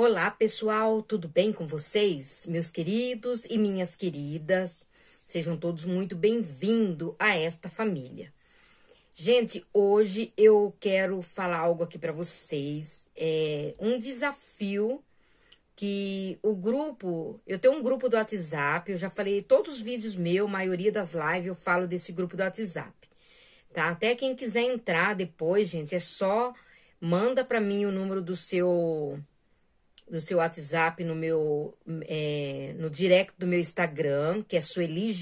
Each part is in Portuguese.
Olá, pessoal, tudo bem com vocês? Meus queridos e minhas queridas, sejam todos muito bem-vindos a esta família. Gente, hoje eu quero falar algo aqui para vocês. É um desafio que o grupo, eu tenho um grupo do WhatsApp, eu já falei todos os vídeos meus, maioria das lives eu falo desse grupo do WhatsApp. Tá? Até quem quiser entrar depois, gente, é só manda para mim o número do seu do seu WhatsApp no meu é, no direct do meu Instagram, que é Sueli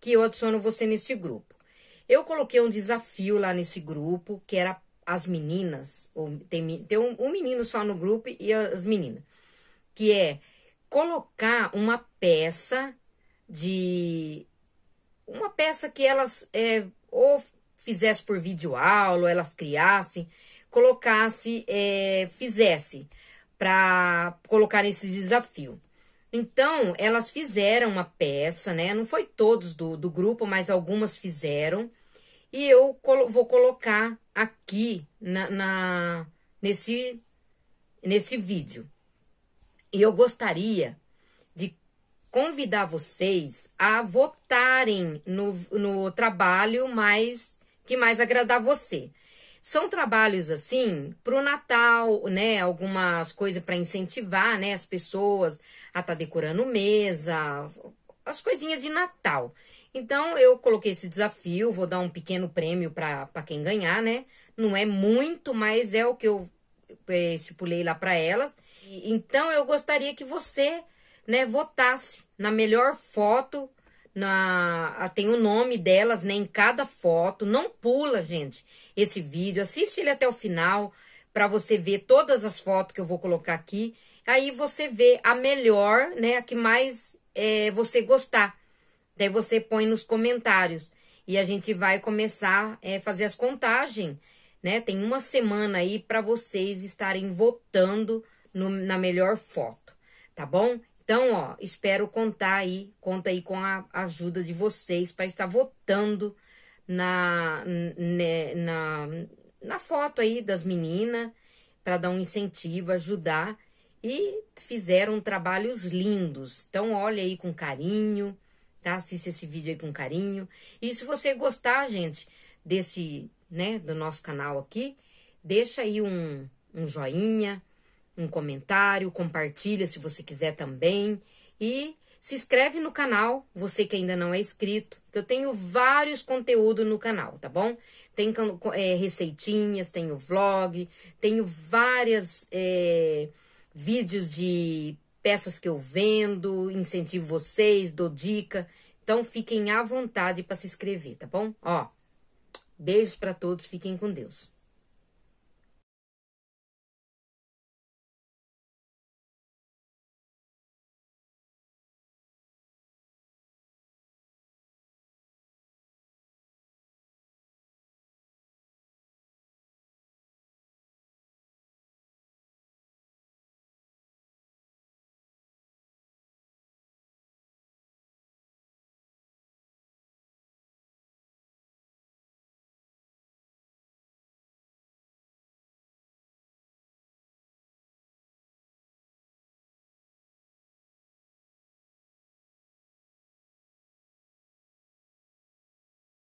que eu adiciono você neste grupo. Eu coloquei um desafio lá nesse grupo, que era as meninas, ou tem, tem um, um menino só no grupo e as meninas, que é colocar uma peça de uma peça que elas é, ou fizesse por vídeo aula, elas criassem, colocasse, é, fizesse para colocar esse desafio. Então, elas fizeram uma peça, né? Não foi todos do, do grupo, mas algumas fizeram. E eu colo vou colocar aqui na, na, nesse, nesse vídeo. E eu gostaria de convidar vocês a votarem no, no trabalho mais que mais agradar você. São trabalhos assim para o Natal, né? Algumas coisas para incentivar, né? As pessoas a estar tá decorando mesa, as coisinhas de Natal. Então eu coloquei esse desafio, vou dar um pequeno prêmio para quem ganhar, né? Não é muito, mas é o que eu é, estipulei lá para elas. Então eu gostaria que você, né, votasse na melhor foto na tem o nome delas né, em cada foto. Não pula, gente, esse vídeo. Assiste ele até o final para você ver todas as fotos que eu vou colocar aqui. Aí você vê a melhor, né, a que mais é, você gostar. Daí você põe nos comentários. E a gente vai começar a é, fazer as contagens, né? Tem uma semana aí para vocês estarem votando no, na melhor foto, tá bom? Então, ó, espero contar aí, conta aí com a ajuda de vocês para estar votando na, né, na, na foto aí das meninas, para dar um incentivo, ajudar. E fizeram trabalhos lindos. Então, olha aí com carinho, tá? Assista esse vídeo aí com carinho. E se você gostar, gente, desse, né, do nosso canal aqui, deixa aí um, um joinha, um comentário, compartilha se você quiser também e se inscreve no canal, você que ainda não é inscrito, que eu tenho vários conteúdos no canal, tá bom? Tem é, receitinhas, tenho vlog, tenho várias é, vídeos de peças que eu vendo, incentivo vocês, dou dica. Então fiquem à vontade para se inscrever, tá bom? Ó, beijos para todos, fiquem com Deus.